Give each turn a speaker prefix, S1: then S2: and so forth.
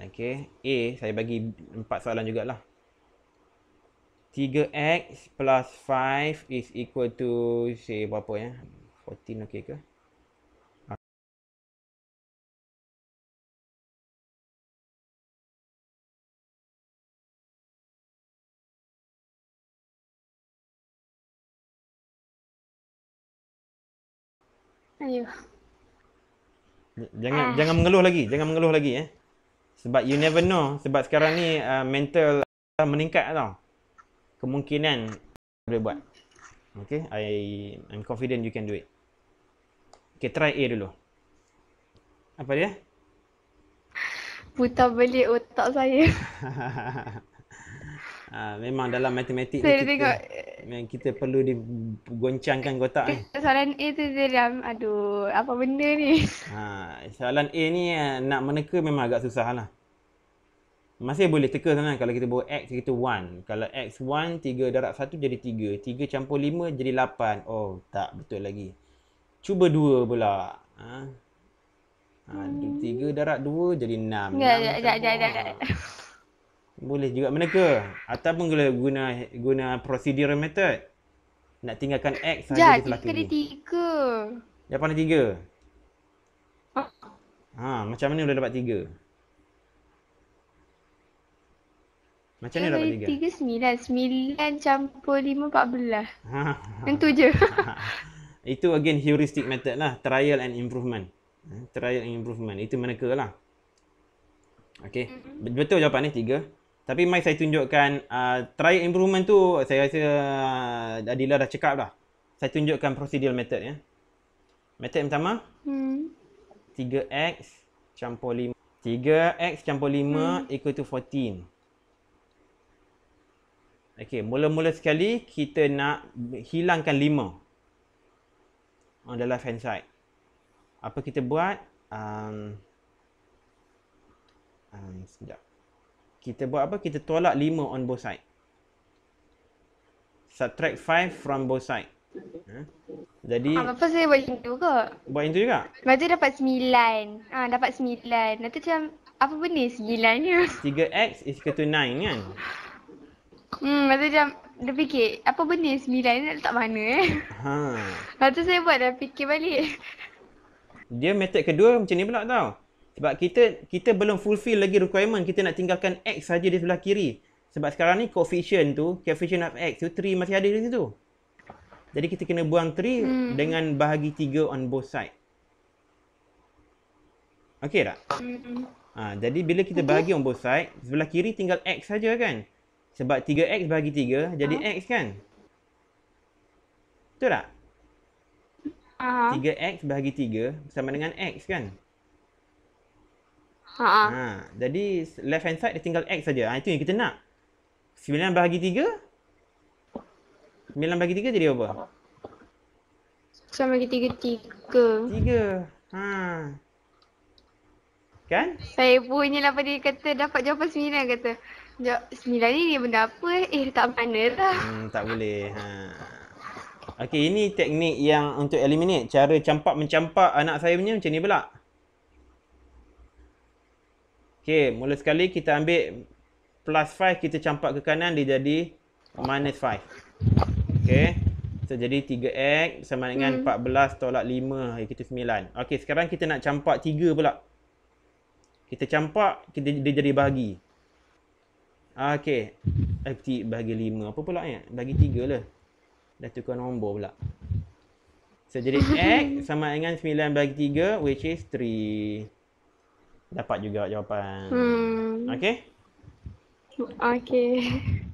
S1: Okay. A, saya bagi empat soalan jugalah. 3x plus 5 is equal to, say berapa ya? 14 okay ke? Ayuh. Jangan ah. jangan mengeluh lagi, jangan mengeluh lagi eh. Sebab you never know. Sebab sekarang ni uh, mental uh, meningkat tau. Kemungkinan boleh buat. Okay. I, am confident you can do it. Okay. Try A dulu. Apa dia? Putar balik otak saya. uh, memang dalam matematik saya ni kita yang kita perlu digoncangkan kotak ni. Eh, soalan A tu dia aduh apa benda ni. Ha, soalan A ni eh, nak meneka memang agak susah lah. Masih boleh teka sana kalau kita bawa X kita 1. Kalau X 1, 3 darab 1 jadi 3. 3 campur 5 jadi 8. Oh tak betul lagi. Cuba 2 pula. Ha? Ha, 3 darab 2 jadi 6. Ya, ya, ya, boleh juga meneka ataupun guna guna, guna procedural method nak tinggalkan X saja di sebelah kiri. Ya, tiga. Jawapan dia tiga. Ha. ha, macam mana boleh dapat tiga? Macam mana dapat tiga? Tiga sembilan. Sembilan campur lima empat belah. Ha. Yang Itu je. Itu again heuristic method lah. Trial and improvement. Ha, trial and improvement. Itu mana ke lah. Okay. Betul jawapan ni tiga. Tapi mai saya tunjukkan uh, ah, try improvement tu saya rasa uh, Adila dah cekap dah. Saya tunjukkan procedural method ya. Method yang pertama. Hmm. 3x campur 5. 3x campur 5 hmm. equal to 14. Okey, mula-mula sekali kita nak hilangkan 5. On oh, the left hand side. Apa kita buat? Um, um, sekejap kita buat apa? Kita tolak 5 on both side. Subtract 5 from both side. Ha? Jadi ha, ah, apa saya buat itu ke? Buat itu juga. Berarti dapat 9. Ah dapat 9. Nanti macam apa benda 9 ni? 3x is equal to 9 kan? Hmm, masa macam dia fikir apa benda sembilan? ni nak letak mana eh? Ha. Lepas saya buat dah fikir balik. Dia method kedua macam ni pula tau. Sebab kita kita belum fulfill lagi requirement kita nak tinggalkan x saja di sebelah kiri. Sebab sekarang ni coefficient tu, coefficient of x tu 3 masih ada di situ. Jadi kita kena buang 3 hmm. dengan bahagi 3 on both side. Okey tak? Hmm. Ha, jadi bila kita bahagi on both side, sebelah kiri tinggal x saja kan? Sebab 3x bahagi 3 jadi ha? x kan? Betul tak? Aha. 3x bahagi 3 sama dengan x kan? Ha. ha. Jadi left hand side dia tinggal x saja. Ha, itu yang kita nak. 9 bahagi 3 9 bagi 3 jadi apa? 9 bagi 3, 3 3 ha. Kan? Saya punya lah pada dia kata dapat jawapan sembilan kata Jawab 9 ni dia benda apa eh? tak mana lah hmm, Tak boleh ha. Okay ini teknik yang untuk eliminate Cara campak mencampak anak saya punya macam ni pula Okey, mula sekali kita ambil plus 5 kita campak ke kanan dia jadi minus 5. Okey. So jadi 3x sama dengan hmm. 14 tolak 5 iaitu 9. Okey, sekarang kita nak campak 3 pula. Kita campak kita dia jadi bahagi. Okey. FT eh, bagi 5. Apa pula ni? Bagi 3 lah. Dah tukar nombor pula. So jadi x sama dengan 9 bagi 3 which is 3 dapat juga jawapan. Hmm. Okay? Okay.